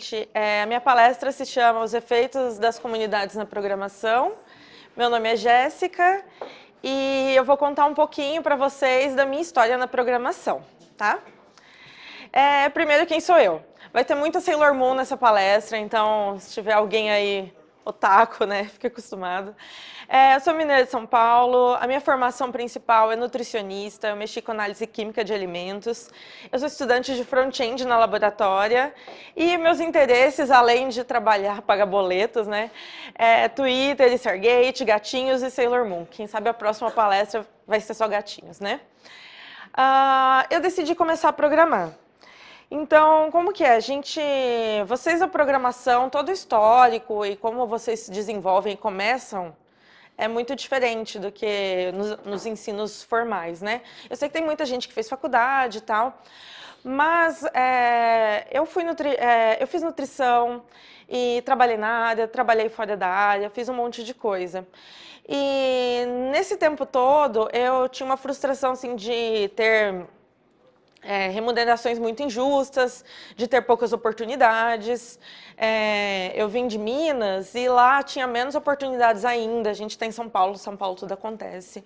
seguinte: é, a minha palestra se chama Os Efeitos das Comunidades na Programação. Meu nome é Jéssica e eu vou contar um pouquinho para vocês da minha história na programação, tá? É, primeiro, quem sou eu? Vai ter muita Sailor Moon nessa palestra, então se tiver alguém aí otaku, né, fique acostumado. É, eu sou mineira de São Paulo, a minha formação principal é nutricionista, eu mexi com análise química de alimentos, eu sou estudante de front-end na laboratória e meus interesses, além de trabalhar, pagar boletos, né, é Twitter, Stargate, gatinhos e Sailor Moon. Quem sabe a próxima palestra vai ser só gatinhos, né? Uh, eu decidi começar a programar. Então, como que é? A gente, vocês a programação, todo o histórico e como vocês se desenvolvem e começam é muito diferente do que nos, nos ensinos formais, né? Eu sei que tem muita gente que fez faculdade e tal, mas é, eu, fui nutri, é, eu fiz nutrição e trabalhei na área, trabalhei fora da área, fiz um monte de coisa. E nesse tempo todo eu tinha uma frustração assim de ter é, remunerações muito injustas, de ter poucas oportunidades. É, eu vim de Minas e lá tinha menos oportunidades ainda. A gente tem tá São Paulo, São Paulo tudo acontece.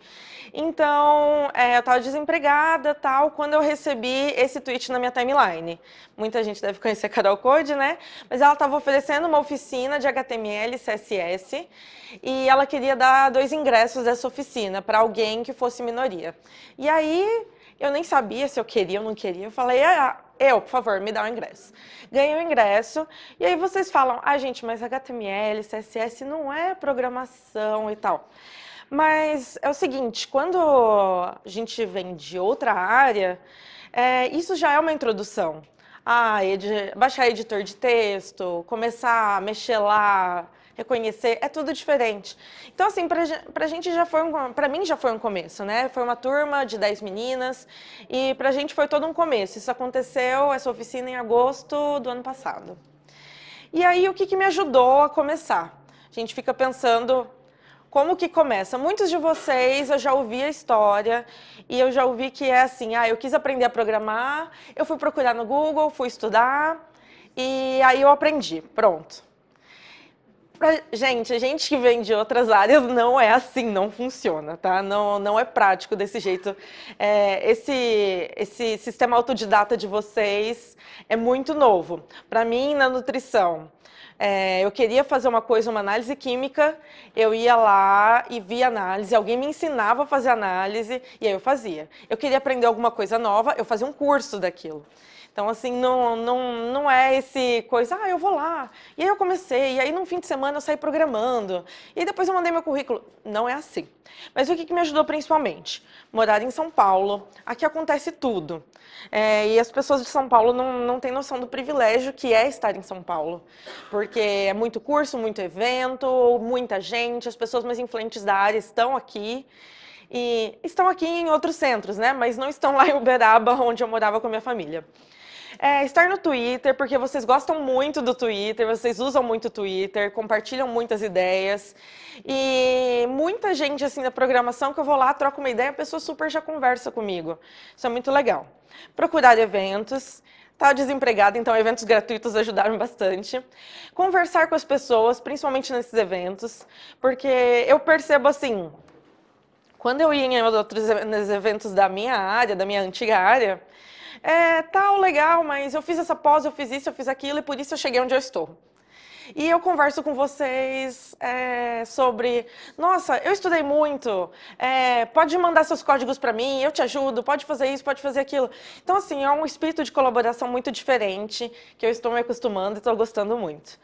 Então, é, eu estava desempregada tal, quando eu recebi esse tweet na minha timeline. Muita gente deve conhecer a Carol Code, né? Mas ela estava oferecendo uma oficina de HTML e CSS e ela queria dar dois ingressos dessa oficina para alguém que fosse minoria. E aí eu nem sabia se eu queria ou não queria. Eu falei, ah, ah eu, por favor, me dá o um ingresso. Ganhei o ingresso. E aí vocês falam, ah, gente, mas HTML, CSS não é programação e tal. Mas é o seguinte, quando a gente vem de outra área, é, isso já é uma introdução. Ah, edi baixar editor de texto, começar a mexer lá, reconhecer, é tudo diferente. Então, assim, pra, pra gente já foi um. Pra mim já foi um começo, né? Foi uma turma de 10 meninas e pra gente foi todo um começo. Isso aconteceu, essa oficina, em agosto do ano passado. E aí, o que, que me ajudou a começar? A gente fica pensando, como que começa? Muitos de vocês eu já ouvi a história e eu já ouvi que é assim: ah, eu quis aprender a programar, eu fui procurar no Google, fui estudar e aí eu aprendi. Pronto. Pra, gente, gente que vem de outras áreas não é assim, não funciona, tá? Não, não é prático desse jeito. É, esse, esse sistema autodidata de vocês é muito novo. Para mim, na nutrição, é, eu queria fazer uma coisa, uma análise química, eu ia lá e via análise, alguém me ensinava a fazer análise e aí eu fazia. Eu queria aprender alguma coisa nova, eu fazia um curso daquilo. Então, assim, não, não, não é esse coisa, ah, eu vou lá. E aí eu comecei, e aí num fim de semana eu saí programando. E depois eu mandei meu currículo. Não é assim. Mas o que, que me ajudou principalmente? Morar em São Paulo, aqui acontece tudo. É, e as pessoas de São Paulo não, não têm noção do privilégio que é estar em São Paulo. Porque é muito curso, muito evento, muita gente, as pessoas mais influentes da área estão aqui e estão aqui em outros centros, né? Mas não estão lá em Uberaba, onde eu morava com a minha família. É, estar no Twitter, porque vocês gostam muito do Twitter, vocês usam muito o Twitter, compartilham muitas ideias. E muita gente, assim, da programação que eu vou lá, troco uma ideia, a pessoa super já conversa comigo. Isso é muito legal. Procurar eventos. Estava tá desempregada, então eventos gratuitos ajudaram bastante. Conversar com as pessoas, principalmente nesses eventos, porque eu percebo assim, quando eu ia em outros eventos da minha área, da minha antiga área, é, tal, tá legal, mas eu fiz essa pós, eu fiz isso, eu fiz aquilo e por isso eu cheguei onde eu estou. E eu converso com vocês é, sobre, nossa, eu estudei muito, é, pode mandar seus códigos para mim, eu te ajudo, pode fazer isso, pode fazer aquilo. Então, assim, é um espírito de colaboração muito diferente que eu estou me acostumando e estou gostando muito.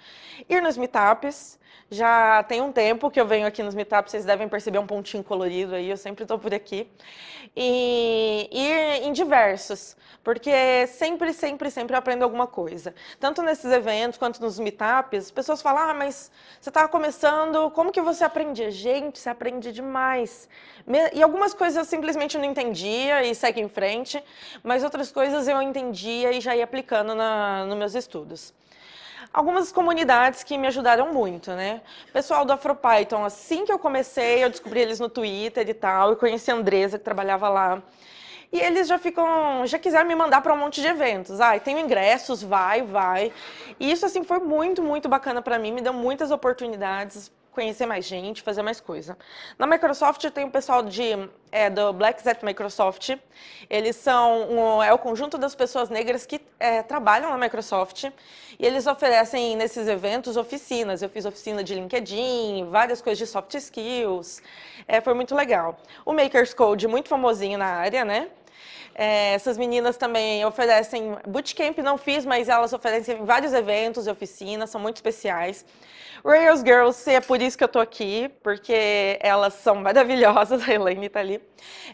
Ir nos meetups, já tem um tempo que eu venho aqui nos meetups, vocês devem perceber um pontinho colorido aí, eu sempre estou por aqui. E, e em diversos, porque sempre, sempre, sempre eu aprendo alguma coisa. Tanto nesses eventos quanto nos meetups, pessoas falam, ah, mas você estava tá começando, como que você aprende? Gente, você aprende demais. E algumas coisas eu simplesmente não entendia e segue em frente, mas outras coisas eu entendia e já ia aplicando na, nos meus estudos algumas comunidades que me ajudaram muito, né? Pessoal do AfroPython, assim que eu comecei, eu descobri eles no Twitter e tal, e conheci a Andresa, que trabalhava lá. E eles já ficam, já quiseram me mandar para um monte de eventos. Ai, ah, tenho ingressos, vai, vai. E isso assim foi muito, muito bacana para mim, me deu muitas oportunidades conhecer mais gente, fazer mais coisa. Na Microsoft tem o pessoal de é, do Black at Microsoft. Eles são um, é o conjunto das pessoas negras que é, trabalham na Microsoft e eles oferecem nesses eventos oficinas. Eu fiz oficina de LinkedIn, várias coisas de soft skills. É, foi muito legal. O Makers Code muito famosinho na área, né? É, essas meninas também oferecem bootcamp, não fiz, mas elas oferecem vários eventos e oficinas, são muito especiais. Rails Girls, é por isso que eu tô aqui, porque elas são maravilhosas, a Helene tá ali.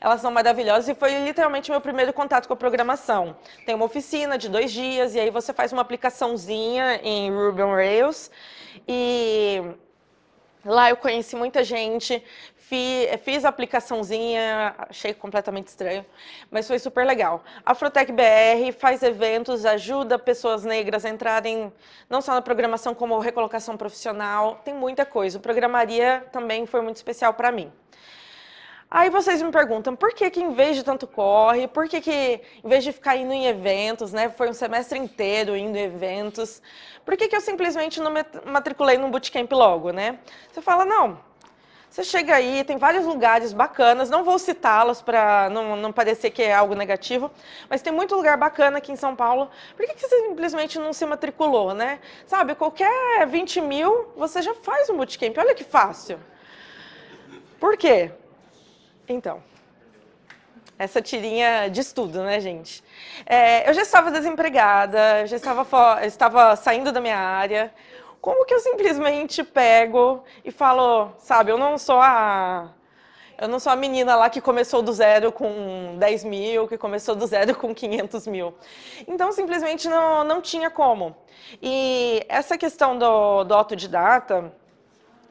Elas são maravilhosas e foi literalmente meu primeiro contato com a programação. Tem uma oficina de dois dias e aí você faz uma aplicaçãozinha em Ruby on Rails e Lá eu conheci muita gente, Fiz, a aplicaçãozinha, achei completamente estranho, mas foi super legal. A Afrotec BR faz eventos, ajuda pessoas negras a entrarem não só na programação, como recolocação profissional, tem muita coisa. O Programaria também foi muito especial para mim. Aí vocês me perguntam, por que que em vez de tanto corre, por que que em vez de ficar indo em eventos, né, foi um semestre inteiro indo em eventos, por que que eu simplesmente não me matriculei num bootcamp logo, né? Você fala, não, você chega aí, tem vários lugares bacanas, não vou citá-los para não, não parecer que é algo negativo, mas tem muito lugar bacana aqui em São Paulo. Por que, que você simplesmente não se matriculou, né? Sabe, qualquer 20 mil, você já faz um bootcamp, olha que fácil. Por quê? Então, essa tirinha de estudo, né, gente? É, eu já estava desempregada, já estava, estava saindo da minha área. Como que eu simplesmente pego e falo, sabe, eu não sou a. Eu não sou a menina lá que começou do zero com 10 mil, que começou do zero com 500 mil. Então, simplesmente não, não tinha como. E essa questão do, do autodidata,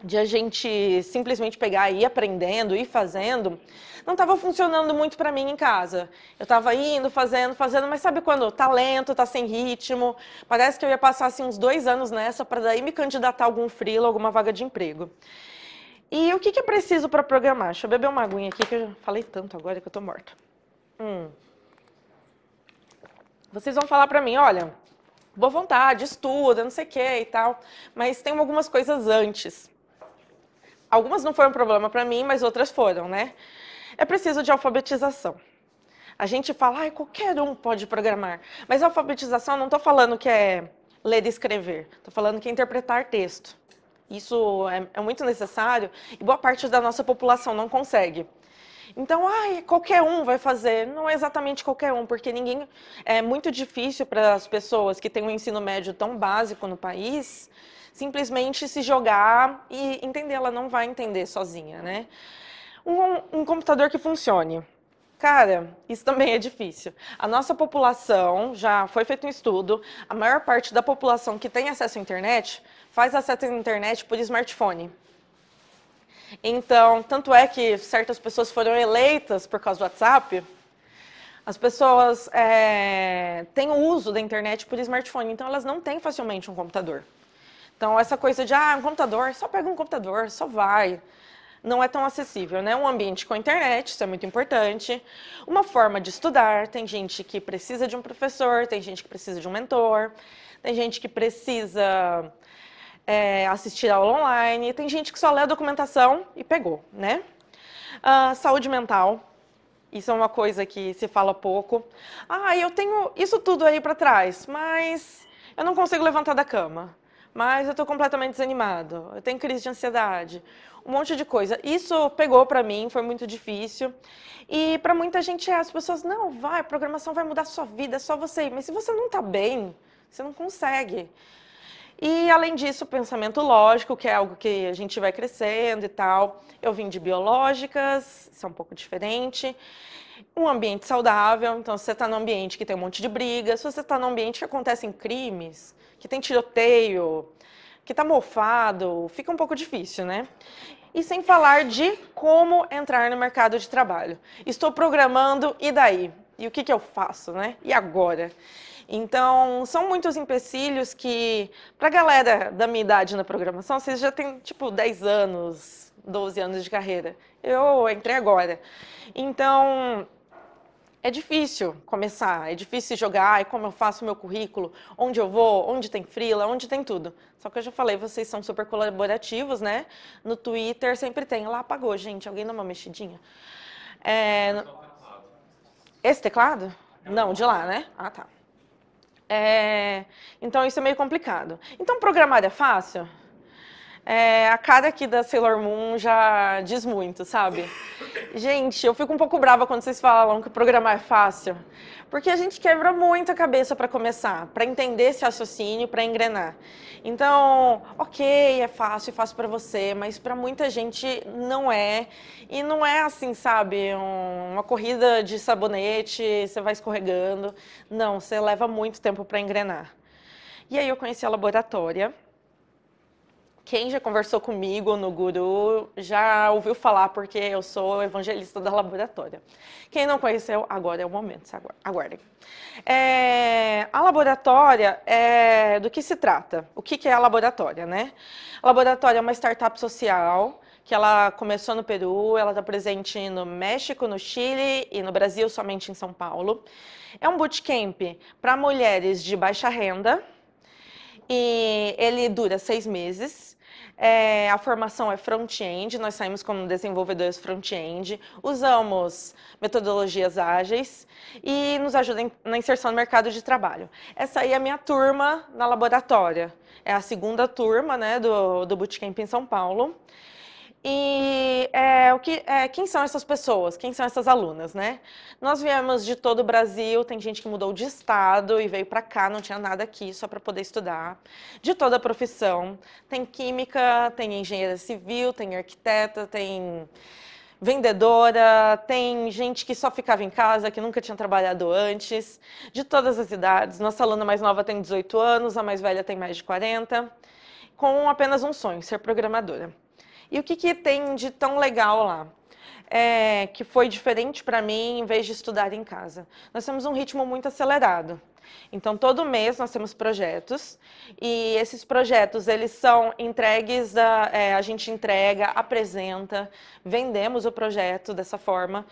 de a gente simplesmente pegar e ir aprendendo e fazendo, não estava funcionando muito para mim em casa. Eu estava indo, fazendo, fazendo, mas sabe quando tá lento, tá sem ritmo? Parece que eu ia passar assim uns dois anos nessa para daí me candidatar a algum frilo alguma vaga de emprego. E o que, que é preciso para programar? Deixa eu beber uma aguinha aqui que eu já falei tanto agora que eu tô morta. Hum. Vocês vão falar para mim, olha, boa vontade, estuda, não sei o que e tal, mas tem algumas coisas antes. Algumas não foram problema para mim, mas outras foram, né? É preciso de alfabetização. A gente fala, ah, qualquer um pode programar. Mas alfabetização, não estou falando que é ler e escrever. Estou falando que é interpretar texto. Isso é, é muito necessário e boa parte da nossa população não consegue. Então, ai, qualquer um vai fazer. Não é exatamente qualquer um, porque ninguém. É muito difícil para as pessoas que têm um ensino médio tão básico no país simplesmente se jogar e entender. Ela não vai entender sozinha, né? Um, um computador que funcione. Cara, isso também é difícil. A nossa população, já foi feito um estudo, a maior parte da população que tem acesso à internet faz acesso à internet por smartphone. Então, tanto é que certas pessoas foram eleitas por causa do WhatsApp. As pessoas é, têm o uso da internet por smartphone, então elas não têm facilmente um computador. Então, essa coisa de, ah, um computador, só pega um computador, só vai. Não é tão acessível, né? Um ambiente com internet, isso é muito importante. Uma forma de estudar, tem gente que precisa de um professor, tem gente que precisa de um mentor, tem gente que precisa é, assistir aula online, tem gente que só lê a documentação e pegou, né? Uh, saúde mental, isso é uma coisa que se fala pouco. Ah, eu tenho isso tudo aí para trás, mas eu não consigo levantar da cama. Mas eu estou completamente desanimado. Eu tenho crise de ansiedade. Um monte de coisa. Isso pegou para mim, foi muito difícil. E para muita gente é, as pessoas, não, vai, programação vai mudar a sua vida, é só você. Mas se você não está bem, você não consegue. E além disso, pensamento lógico, que é algo que a gente vai crescendo e tal. Eu vim de biológicas, isso é um pouco diferente. Um ambiente saudável, então se você está num ambiente que tem um monte de briga, se você está num ambiente que acontecem crimes, que tem tiroteio, que está mofado, fica um pouco difícil, né? E sem falar de como entrar no mercado de trabalho. Estou programando e daí? E o que, que eu faço, né? E agora? Então, são muitos empecilhos que, para a galera da minha idade na programação, vocês já têm, tipo, 10 anos, 12 anos de carreira. Eu entrei agora. Então, é difícil começar, é difícil jogar, e é como eu faço o meu currículo, onde eu vou, onde tem frila, onde tem tudo. Só que eu já falei, vocês são super colaborativos, né? No Twitter sempre tem, lá apagou, gente, alguém dá uma mexidinha. É... Esse teclado? Não, de lá, né? Ah, tá. É... Então isso é meio complicado. Então programar é fácil? É, a cara aqui da Sailor Moon já diz muito, sabe? Gente, eu fico um pouco brava quando vocês falam que programar é fácil, porque a gente quebra muito a cabeça para começar, para entender esse raciocínio, para engrenar. Então, ok, é fácil, é fácil para você, mas para muita gente não é. E não é assim, sabe, um, uma corrida de sabonete, você vai escorregando. Não, você leva muito tempo para engrenar. E aí eu conheci a laboratória quem já conversou comigo no Guru já ouviu falar, porque eu sou evangelista da laboratória. Quem não conheceu, agora é o momento, aguardem. É, a laboratória, é, do que se trata? O que, que é a laboratória, né? A laboratória é uma startup social que ela começou no Peru, ela está presente no México, no Chile e no Brasil, somente em São Paulo. É um bootcamp para mulheres de baixa renda e ele dura seis meses. É, a formação é front-end, nós saímos como desenvolvedores front-end, usamos metodologias ágeis e nos ajudam na inserção no mercado de trabalho. Essa aí é a minha turma na laboratória, é a segunda turma né, do, do Bootcamp em São Paulo. E é, o que, é, quem são essas pessoas? Quem são essas alunas, né? Nós viemos de todo o Brasil, tem gente que mudou de estado e veio para cá, não tinha nada aqui, só para poder estudar. De toda a profissão, tem química, tem engenheira civil, tem arquiteta, tem vendedora, tem gente que só ficava em casa, que nunca tinha trabalhado antes, de todas as idades. Nossa aluna mais nova tem 18 anos, a mais velha tem mais de 40, com apenas um sonho, ser programadora. E o que, que tem de tão legal lá? É, que foi diferente para mim em vez de estudar em casa. Nós temos um ritmo muito acelerado. Então todo mês nós temos projetos e esses projetos eles são entregues da, é, a gente entrega, apresenta, vendemos o projeto dessa forma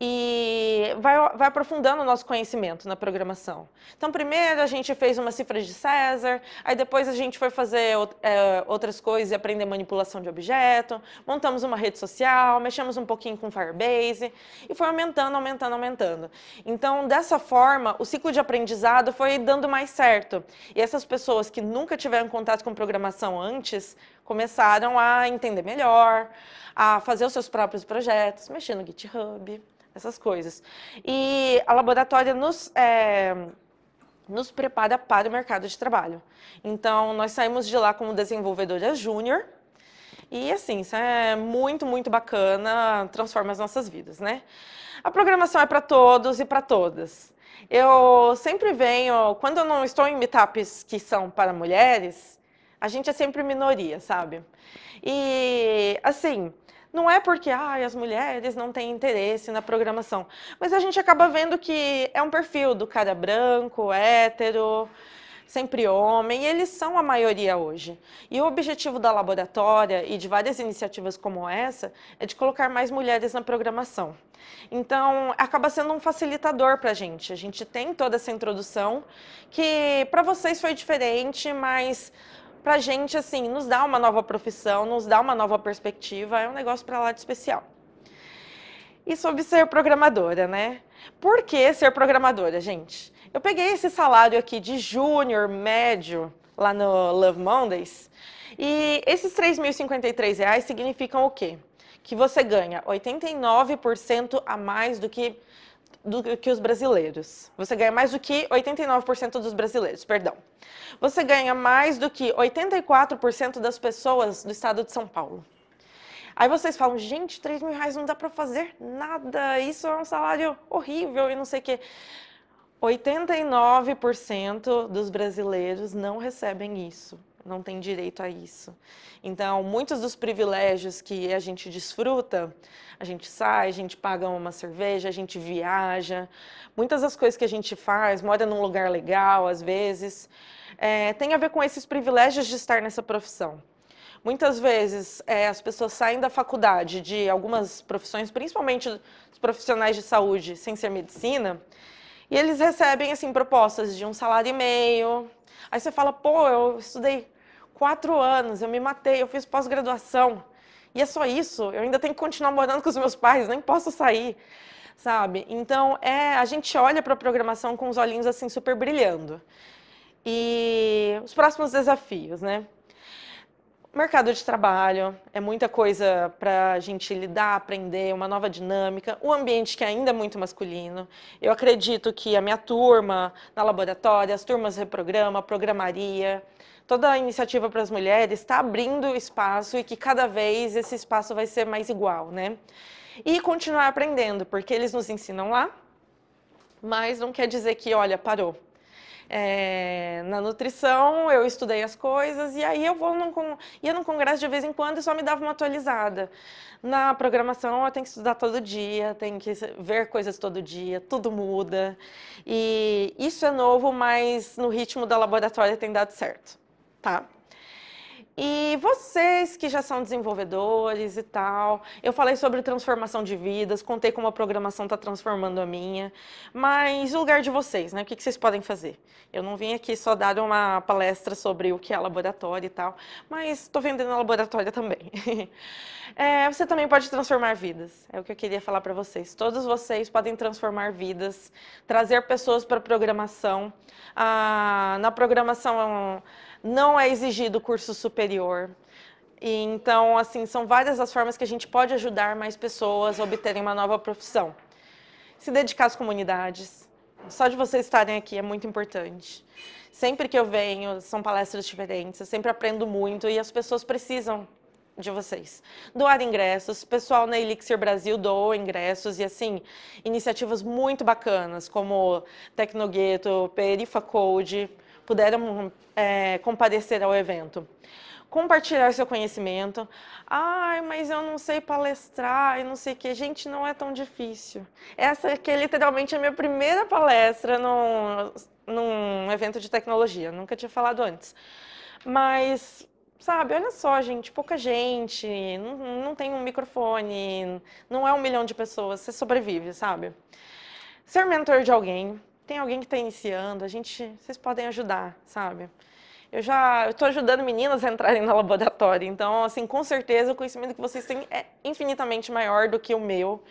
e vai, vai aprofundando o nosso conhecimento na programação. Então, primeiro a gente fez uma cifra de César, aí depois a gente foi fazer é, outras coisas e aprender manipulação de objeto, montamos uma rede social, mexemos um pouquinho com Firebase e foi aumentando, aumentando, aumentando. Então, dessa forma, o ciclo de aprendizado foi dando mais certo. E essas pessoas que nunca tiveram contato com programação antes começaram a entender melhor, a fazer os seus próprios projetos, mexer no GitHub essas coisas. E a laboratória nos, é, nos prepara para o mercado de trabalho. Então, nós saímos de lá como desenvolvedora júnior. E assim, isso é muito, muito bacana, transforma as nossas vidas, né? A programação é para todos e para todas. Eu sempre venho, quando eu não estou em meetups que são para mulheres, a gente é sempre minoria, sabe? E assim, não é porque ah, as mulheres não têm interesse na programação, mas a gente acaba vendo que é um perfil do cara branco, hétero, sempre homem, e eles são a maioria hoje. E o objetivo da laboratória e de várias iniciativas como essa é de colocar mais mulheres na programação. Então, acaba sendo um facilitador para a gente. A gente tem toda essa introdução que para vocês foi diferente, mas pra gente, assim, nos dá uma nova profissão, nos dá uma nova perspectiva, é um negócio para lá de especial. E sobre ser programadora, né? Por que ser programadora, gente? Eu peguei esse salário aqui de júnior, médio, lá no Love Mondays, e esses 3.053 reais significam o quê? Que você ganha 89% a mais do que do que os brasileiros. Você ganha mais do que 89% dos brasileiros, perdão. Você ganha mais do que 84% das pessoas do estado de São Paulo. Aí vocês falam, gente, 3 mil reais não dá para fazer nada, isso é um salário horrível e não sei o quê. 89% dos brasileiros não recebem isso não tem direito a isso. Então, muitos dos privilégios que a gente desfruta, a gente sai, a gente paga uma cerveja, a gente viaja, muitas das coisas que a gente faz, mora num lugar legal, às vezes, é, tem a ver com esses privilégios de estar nessa profissão. Muitas vezes é, as pessoas saem da faculdade de algumas profissões, principalmente os profissionais de saúde, sem ser medicina, e eles recebem assim propostas de um salário e meio. Aí você fala, pô, eu estudei quatro anos, eu me matei, eu fiz pós-graduação. E é só isso, eu ainda tenho que continuar morando com os meus pais, nem posso sair, sabe? Então, é, a gente olha para a programação com os olhinhos assim super brilhando. E os próximos desafios, né? mercado de trabalho, é muita coisa para a gente lidar, aprender, uma nova dinâmica, o um ambiente que ainda é muito masculino. Eu acredito que a minha turma na laboratória, as turmas reprograma, programaria, toda a iniciativa para as mulheres está abrindo espaço e que cada vez esse espaço vai ser mais igual, né? E continuar aprendendo, porque eles nos ensinam lá, mas não quer dizer que, olha, parou é, na nutrição, eu estudei as coisas e aí eu vou num, ia num congresso de vez em quando e só me dava uma atualizada. Na programação, eu tenho que estudar todo dia, tenho que ver coisas todo dia, tudo muda. E isso é novo, mas no ritmo da laboratória tem dado certo, tá? E vocês que já são desenvolvedores e tal, eu falei sobre transformação de vidas, contei como a programação está transformando a minha, mas o lugar de vocês, né? O que, que vocês podem fazer? Eu não vim aqui só dar uma palestra sobre o que é laboratório e tal, mas estou vendendo laboratório também. é, você também pode transformar vidas, é o que eu queria falar para vocês. Todos vocês podem transformar vidas, trazer pessoas para programação. Ah, na programação não é exigido curso superior. E, então, assim, são várias as formas que a gente pode ajudar mais pessoas a obterem uma nova profissão. Se dedicar às comunidades. Só de vocês estarem aqui é muito importante. Sempre que eu venho, são palestras diferentes, eu sempre aprendo muito e as pessoas precisam de vocês. Doar ingressos, pessoal na Elixir Brasil doa ingressos e assim, iniciativas muito bacanas como Tecnogueto, Perifa Code, puderam é, comparecer ao evento. Compartilhar seu conhecimento. Ai, mas eu não sei palestrar, eu não sei o que. Gente, não é tão difícil. Essa aqui é literalmente a minha primeira palestra num, num evento de tecnologia. Nunca tinha falado antes. Mas sabe, olha só, gente, pouca gente, não, não, tem um microfone, não é um milhão de pessoas, você sobrevive, sabe? Ser mentor de alguém, tem alguém que está iniciando, a gente, vocês podem ajudar, sabe? Eu já estou ajudando meninas a entrarem no laboratório, então, assim, com certeza o conhecimento que vocês têm é infinitamente maior do que o meu.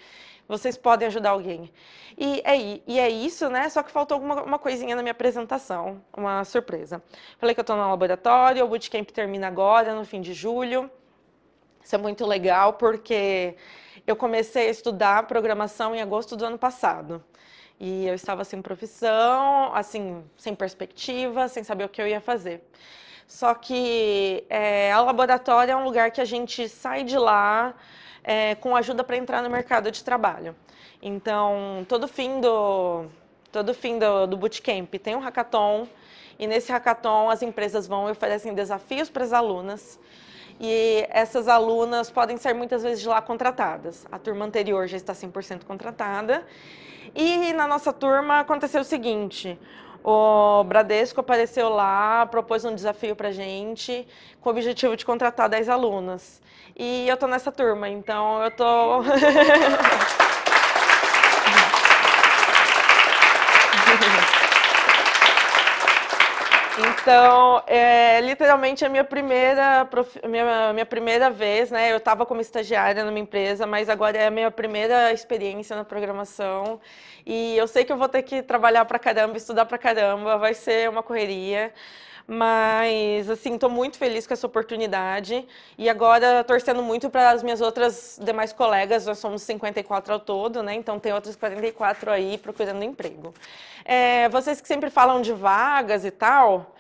Vocês podem ajudar alguém. E é, e é isso, né? Só que faltou alguma uma coisinha na minha apresentação, uma surpresa. Falei que eu estou no laboratório, o bootcamp termina agora, no fim de julho. Isso é muito legal, porque eu comecei a estudar programação em agosto do ano passado. E eu estava sem profissão, assim, sem perspectiva, sem saber o que eu ia fazer. Só que é, o laboratório é um lugar que a gente sai de lá é, com ajuda para entrar no mercado de trabalho. Então, todo fim do, todo fim do, do bootcamp tem um hackathon. E nesse hackathon, as empresas vão e oferecem desafios para as alunas e essas alunas podem ser muitas vezes lá contratadas. A turma anterior já está 100% contratada. E na nossa turma aconteceu o seguinte: o Bradesco apareceu lá, propôs um desafio para gente, com o objetivo de contratar 10 alunas. E eu tô nessa turma, então eu tô Então, é, literalmente, a minha primeira, prof... minha, minha primeira vez, né? Eu estava como estagiária numa empresa, mas agora é a minha primeira experiência na programação. E eu sei que eu vou ter que trabalhar pra caramba, estudar pra caramba, vai ser uma correria. Mas, assim, estou muito feliz com essa oportunidade e agora torcendo muito para as minhas outras demais colegas, nós somos 54 ao todo, né? Então tem outras 44 aí procurando emprego. É, vocês que sempre falam de vagas e tal,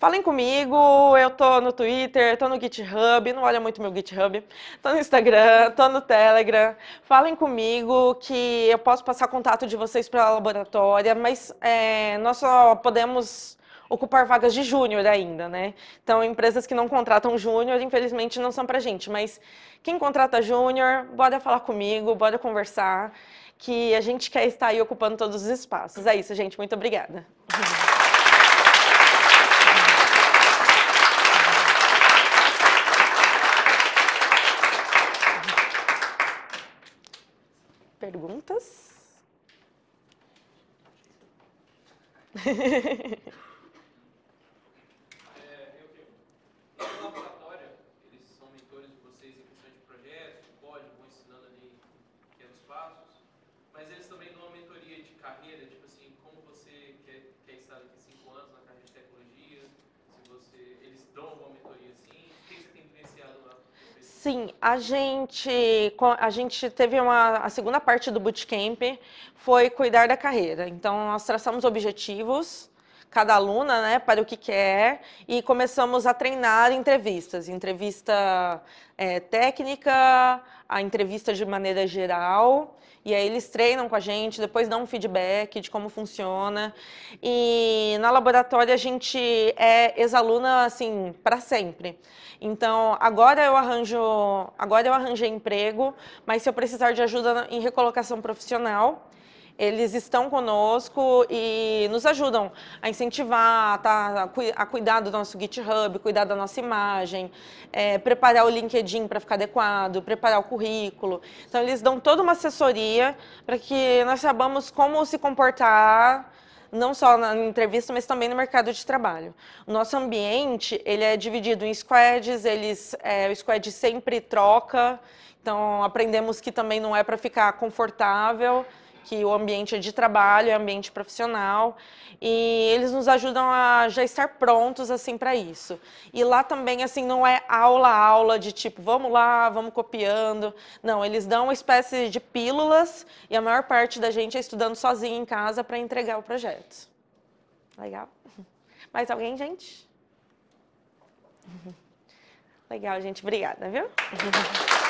Falem comigo, eu tô no Twitter, tô no GitHub, não olha muito meu GitHub, tô no Instagram, tô no Telegram. Falem comigo que eu posso passar contato de vocês para a laboratória, mas é, nós só podemos ocupar vagas de júnior ainda, né? Então, empresas que não contratam júnior, infelizmente, não são para gente. Mas quem contrata júnior, bora falar comigo, bora conversar, que a gente quer estar aí ocupando todos os espaços. É isso, gente. Muito obrigada. Perguntas? sim a gente, a gente teve uma, a segunda parte do bootcamp foi cuidar da carreira. Então, nós traçamos objetivos, cada aluna né, para o que quer e começamos a treinar entrevistas, entrevista é, técnica, a entrevista de maneira geral. E aí eles treinam com a gente, depois dão um feedback de como funciona. E na laboratório a gente é ex-aluna assim para sempre. Então, agora eu arranjo, agora eu arranjei emprego, mas se eu precisar de ajuda em recolocação profissional, eles estão conosco e nos ajudam a incentivar, tá, a cuidar do nosso GitHub, cuidar da nossa imagem, é, preparar o LinkedIn para ficar adequado, preparar o currículo. Então, eles dão toda uma assessoria para que nós saibamos como se comportar, não só na entrevista, mas também no mercado de trabalho. O nosso ambiente, ele é dividido em squads, eles, é, o squad sempre troca, então aprendemos que também não é para ficar confortável, que o ambiente é de trabalho, é ambiente profissional, e eles nos ajudam a já estar prontos assim para isso. E lá também assim não é aula aula de tipo, vamos lá, vamos copiando. Não, eles dão uma espécie de pílulas e a maior parte da gente é estudando sozinha em casa para entregar o projeto. Legal? Mais alguém, gente? Legal, gente. Obrigada, viu?